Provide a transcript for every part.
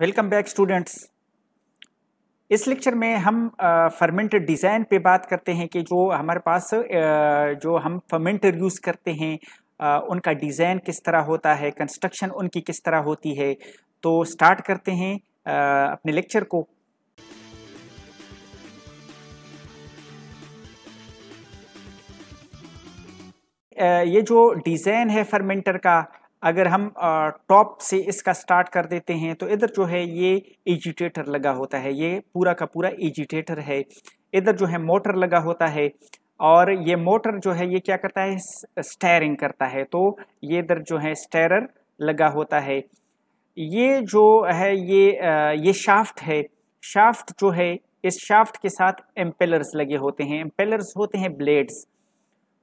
welcome back students इस lecture में हम फर्मेंटर डिज़ाइन पे बात करते हैं कि जो हमारे पास जो हम फर्मेंटर यूज़ करते हैं उनका डिज़ाइन किस तरह होता है कंस्ट्रक्शन उनकी किस तरह होती है तो स्टार्ट करते हैं अपने लेक्चर को ये जो डिज़ाइन है फर्मेंटर का अगर हम टॉप से इसका स्टार्ट कर देते हैं तो इधर जो है ये एजिटेटर लगा होता है ये पूरा का पूरा एजिटेटर है इधर जो है मोटर लगा होता है और ये मोटर जो है ये क्या करता है स्टेयरिंग करता है तो ये इधर जो है स्टेरर लगा होता है ये जो है ये ये शाफ्ट है शाफ्ट जो है इस शाफ्ट के साथ एम्पेलर्स लगे होते हैं एम्पेलर्स होते हैं ब्लेड्स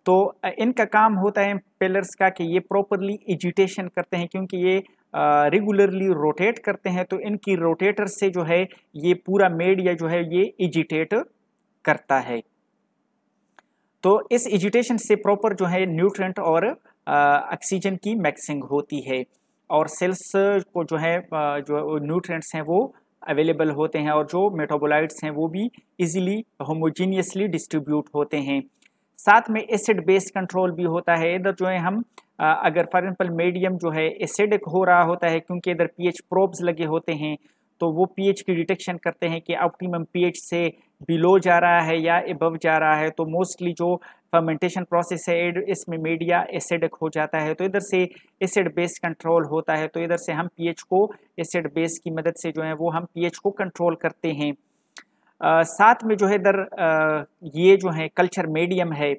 तो इनका काम होता है पेलर्स का कि ये प्रॉपरली एजिटेशन करते हैं क्योंकि ये रेगुलरली रोटेट करते हैं तो इनकी रोटेटर से जो है ये पूरा मेडिया जो है ये एजिटेट करता है तो इस एजिटेशन से प्रॉपर जो है न्यूट्रेंट और ऑक्सीजन की मैक्सिंग होती है और सेल्स को जो है जो न्यूट्रेंट्स हैं वो अवेलेबल होते हैं और जो मेटाबोलाइट्स हैं वो भी इजीली होमोजीनियसली डिस्ट्रीब्यूट होते हैं साथ में एसिड बेस कंट्रोल भी होता है इधर जो है हम अगर फॉर एग्जाम्पल मीडियम जो है एसिडिक हो रहा होता है क्योंकि इधर पीएच प्रोब्स लगे होते हैं तो वो पीएच की डिटेक्शन करते हैं कि ऑप्टिमम पीएच से बिलो जा रहा है या एबव जा रहा है तो मोस्टली जो फर्मेंटेशन प्रोसेस है इसमें मीडिया एसिडिक हो जाता है तो इधर से एसिड बेस कंट्रोल होता है तो इधर से हम पीएच को एसिड बेस की मदद से जो है वो हम पीएच को कंट्रोल करते हैं साथ में जो है इधर ये जो है कल्चर मीडियम है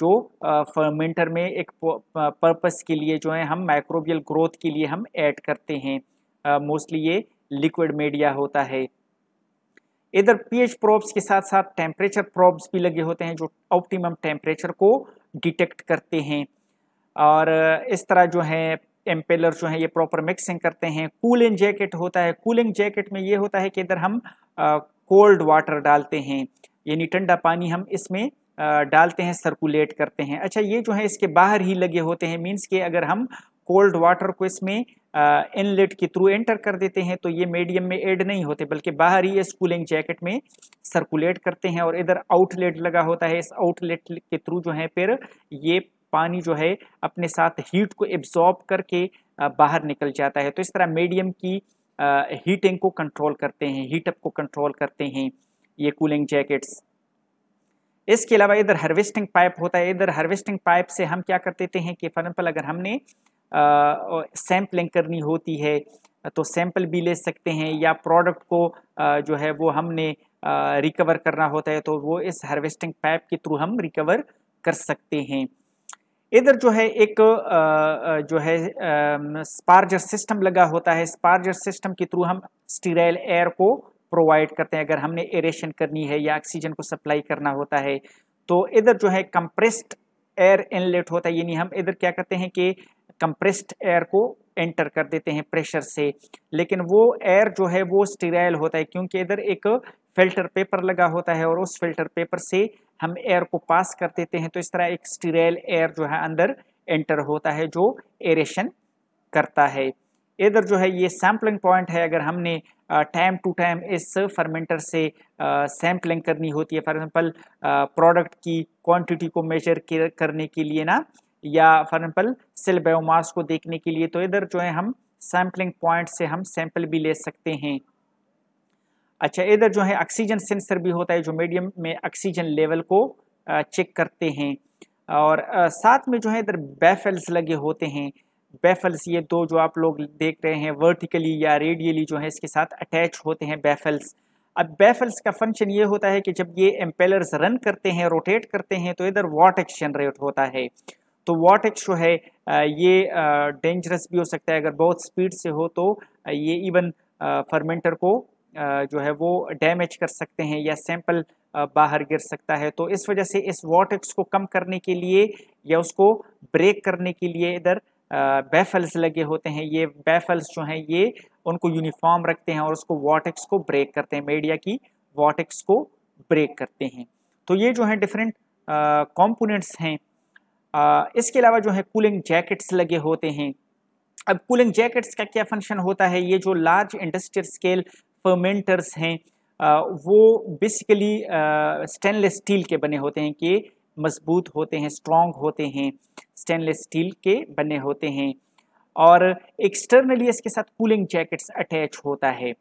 जो फर्मेंटर में एक पर्पस के लिए जो है हम माइक्रोबियल ग्रोथ के लिए हम ऐड करते हैं मोस्टली ये लिक्विड मीडिया होता है इधर पीएच प्रोब्स के साथ साथ टेम्परेचर प्रोब्स भी लगे होते हैं जो ऑप्टिमम टेम्परेचर को डिटेक्ट करते हैं और इस तरह जो है एम्पेलर जो है ये प्रॉपर मिक्सिंग करते हैं कूलिंग जैकेट होता है कूलिंग जैकेट में ये होता है कि इधर हम कोल्ड वाटर डालते हैं यानी ठंडा पानी हम इसमें डालते हैं सर्कुलेट करते हैं अच्छा ये जो है इसके बाहर ही लगे होते हैं मीन्स के अगर हम कोल्ड वाटर को इसमें इनलेट के थ्रू एंटर कर देते हैं तो ये मीडियम में ऐड नहीं होते बल्कि बाहर ही इस कूलिंग जैकेट में सर्कुलेट करते हैं और इधर आउटलेट लगा होता है इस आउटलेट के थ्रू जो है फिर ये पानी जो है अपने साथ हीट को एब्जॉर्ब करके बाहर निकल जाता है तो इस तरह मीडियम की हीटिंग को कंट्रोल करते हैं हीटअप को कंट्रोल करते हैं ये कूलिंग जैकेट्स इसके अलावा इधर हार्वेस्टिंग पाइप होता है इधर हार्वेस्टिंग पाइप से हम क्या कर देते हैं कि फॉर एग्जाम्पल अगर हमने सैम्पलिंग करनी होती है तो सैंपल भी ले सकते हैं या प्रोडक्ट को आ, जो है वो हमने रिकवर करना होता है तो वो इस हार्वेस्टिंग पाइप के थ्रू हम रिकवर कर सकते हैं इधर जो है एक जो है स्पार्जर सिस्टम लगा होता है स्पार्जर सिस्टम के थ्रू हम स्टीराइल एयर को प्रोवाइड करते हैं अगर हमने एरेशन करनी है या ऑक्सीजन को सप्लाई करना होता है तो इधर जो है कंप्रेस्ड एयर इनलेट होता है यानी हम इधर क्या करते हैं कि कंप्रेस्ड एयर को एंटर कर देते हैं प्रेशर से लेकिन वो एयर जो है वो स्टीराइल होता है क्योंकि इधर एक फिल्टर पेपर लगा होता है और उस फिल्टर पेपर से हम एयर को पास कर देते हैं तो इस तरह एक स्टीरेल एयर जो है अंदर एंटर होता है जो एरेशन करता है इधर जो है ये सैम्पलिंग पॉइंट है अगर हमने टाइम टू टाइम इस फर्मेंटर से सैम्पलिंग करनी होती है फॉर एग्जांपल प्रोडक्ट की क्वांटिटी को मेजर करने के लिए ना या फॉर एग्जांपल सेल बायोमास को देखने के लिए तो इधर जो है हम सैम्पलिंग पॉइंट से हम सैंपल भी ले सकते हैं अच्छा इधर जो है ऑक्सीजन सेंसर भी होता है जो मीडियम में ऑक्सीजन लेवल को चेक करते हैं और साथ में जो है इधर बैफल्स लगे होते हैं बेफल्स ये दो जो आप लोग देख रहे हैं वर्टिकली या रेडियली जो है इसके साथ अटैच होते हैं बैफल्स अब बैफल्स का फंक्शन ये होता है कि जब ये एम्पेलर्स रन करते हैं रोटेट करते हैं तो इधर वॉट एक्स जनरेट होता है तो वॉट एक्स जो है ये डेंजरस भी हो सकता है अगर बहुत स्पीड से हो तो ये इवन फर्मेंटर को जो है वो डैमेज कर सकते हैं या सैंपल बाहर गिर सकता है तो इस वजह से इस वॉटिक्स को कम करने के लिए या उसको ब्रेक करने के लिए इधर बेफल्स लगे होते हैं ये बेफल्स जो हैं ये उनको यूनिफॉर्म रखते हैं और उसको वॉटक्स को ब्रेक करते हैं मीडिया की वॉटिक्स को ब्रेक करते हैं तो ये जो है डिफरेंट कॉम्पोनेंट्स हैं आ, इसके अलावा जो है कूलिंग जैकेट्स लगे होते हैं अब कूलिंग जैकेट्स का क्या फंक्शन होता है ये जो लार्ज इंडस्ट्रियल स्केल फर्मेंटर्स हैं वो बेसिकली स्टेनलेस स्टील के बने होते हैं कि मजबूत होते हैं स्ट्रॉन्ग होते हैं स्टेनलेस स्टील के बने होते हैं और एक्सटर्नली इसके साथ कूलिंग जैकेट्स अटैच होता है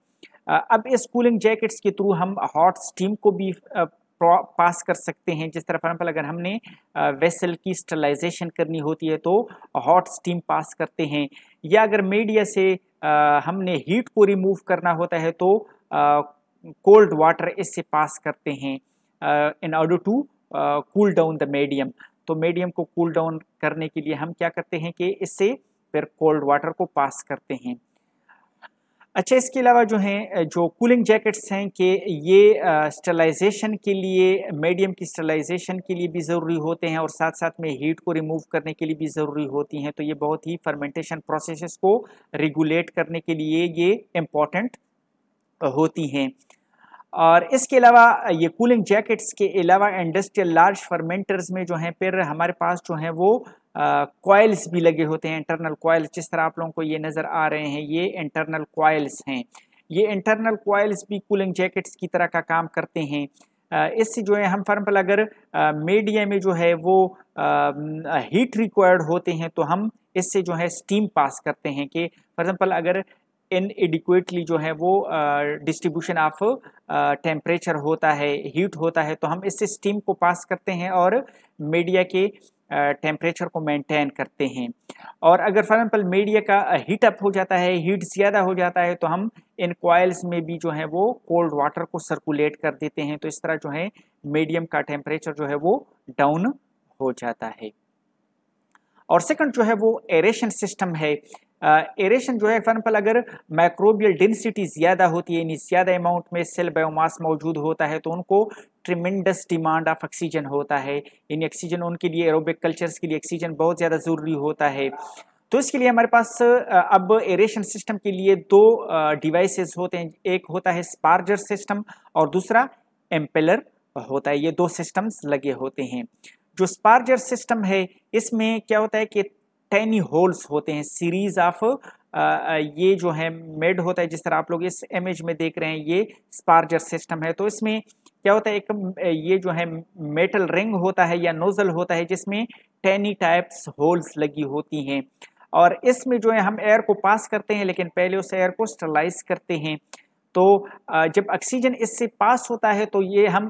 अब इस कूलिंग जैकेट्स के थ्रू हम हॉट स्टीम को भी पास कर सकते हैं जिस तरह फॉर अगर हमने वेसल की स्टलाइजेशन करनी होती है तो हॉट स्टीम पास करते हैं या अगर मीडिया से आ, हमने हीट को रिमूव करना होता है तो कोल्ड वाटर इससे पास करते हैं in order to cool down the medium तो मीडियम को कूल cool डाउन करने के लिए हम क्या करते हैं कि इससे फिर कोल्ड वाटर को पास करते हैं अच्छा इसके अलावा जो हैं जो कूलिंग जैकेट्स हैं कि ये स्टलाइजेशन के लिए मीडियम की स्टलाइजेशन के लिए भी ज़रूरी होते हैं और साथ साथ में हीट को रिमूव करने के लिए भी ज़रूरी होती हैं तो ये बहुत ही फर्मेंटेशन प्रोसेसेस को रेगुलेट करने के लिए ये इम्पॉर्टेंट होती हैं और इसके अलावा ये कूलिंग जैकेट्स के अलावा इंडस्ट्रियल लार्ज फर्मेंटर्स में जो हैं फिर हमारे पास जो हैं वो कॉयल्स भी लगे होते हैं इंटरनल कॉयल्स जिस तरह आप लोगों को ये नज़र आ रहे हैं ये इंटरनल कॉयल्स हैं ये इंटरनल कॉयल्स भी कूलिंग जैकेट्स की तरह का काम करते हैं इससे जो है हम फॉर एग्जाम्पल अगर मीडिया में जो है वो हीट रिक्वायर्ड होते हैं तो हम इससे जो है स्टीम पास करते हैं कि फॉर एग्जाम्पल अगर इनएडिक्वेटली जो है वो डिस्ट्रीब्यूशन ऑफ टेम्परेचर होता है हीट होता है तो हम इससे स्टीम को पास करते हैं और मीडिया के टेम्परेचर को मेंटेन करते हैं और अगर फॉर एग्जाम्पल मीडिया का हीट अप हो जाता है हीट ज़्यादा हो जाता है तो हम इन कॉयल्स में भी जो है वो कोल्ड वाटर को सर्कुलेट कर देते हैं तो इस तरह जो है मीडियम का टेम्परेचर जो है वो डाउन हो जाता है और सेकंड जो है वो एरेशन सिस्टम है एरेशन जो है एग्जाम्पल अगर माइक्रोबियल डेंसिटी ज़्यादा होती है यानी ज़्यादा अमाउंट में सेल बायोमास मौजूद होता है तो उनको ट्रिमेंडस डिमांड ऑफ ऑक्सीजन होता है यानी ऑक्सीजन उनके लिए एरोबिक कल्चर्स के लिए ऑक्सीजन बहुत ज़्यादा ज़रूरी होता है तो इसके लिए हमारे पास अब एरेशन सिस्टम के लिए दो डिवाइसेस होते हैं एक होता है स्पार्जर सिस्टम और दूसरा एम्पेलर होता है ये दो सिस्टम्स लगे होते हैं जो स्पार्जर सिस्टम है इसमें क्या होता है कि टेन होल्स होते हैं सीरीज ऑफ ये जो है मेड होता है जिस तरह आप लोग इस इमेज में देख रहे हैं ये स्पार्जर सिस्टम है तो इसमें क्या होता है एक ये जो है मेटल रिंग होता है या नोजल होता है जिसमें टेनी टाइप्स होल्स लगी होती हैं और इसमें जो है हम एयर को पास करते हैं लेकिन पहले उस एयर को स्टरलाइज करते हैं तो जब ऑक्सीजन इससे पास होता है तो ये हम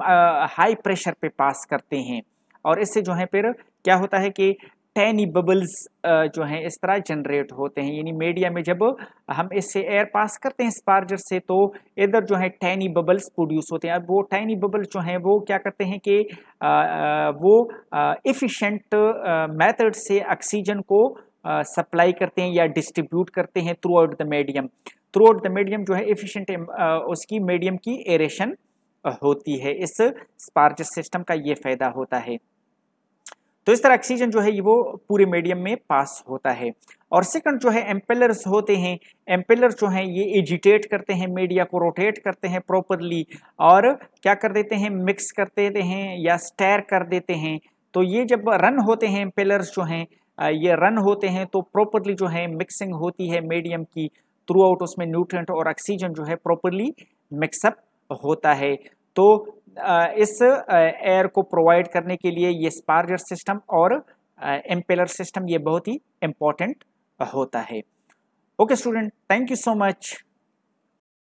हाई प्रेशर पे पास करते हैं और इससे जो है फिर क्या होता है कि टैनी बबल्स जो हैं इस तरह जनरेट होते हैं यानी मीडिया में जब हम इससे एयर पास करते हैं स्पार्जर से तो इधर जो है टैनी बबल्स प्रोड्यूस होते हैं अब वो टैनी बबल जो हैं वो क्या करते हैं कि वो इफ़िशेंट मेथड से ऑक्सीजन को सप्लाई करते हैं या डिस्ट्रीब्यूट करते हैं throughout the medium throughout the medium जो है इफ़िशेंट उसकी मीडियम की एरेशन होती है इस स्पार्जर सिस्टम का ये फ़ायदा होता है तो इस तरह ऑक्सीजन जो है ये वो पूरे मीडियम में पास होता है और सेकंड जो है एम्पेलर्स होते हैं एम्पेलर जो हैं ये एजिटेट करते हैं मीडिया को रोटेट करते हैं प्रॉपरली और क्या कर देते हैं मिक्स कर देते हैं या स्टैर कर देते हैं तो ये जब रन होते हैं एम्पेलर्स जो हैं ये रन होते हैं तो प्रॉपरली जो है मिक्सिंग होती है मीडियम की थ्रू आउट उसमें न्यूट्रेंट और ऑक्सीजन जो है प्रॉपरली मिक्सअप होता है तो इस एयर को प्रोवाइड करने के लिए ये स्पार्जर सिस्टम और एम्पेलर सिस्टम ये बहुत ही इम्पोर्टेंट होता है okay student thank you so much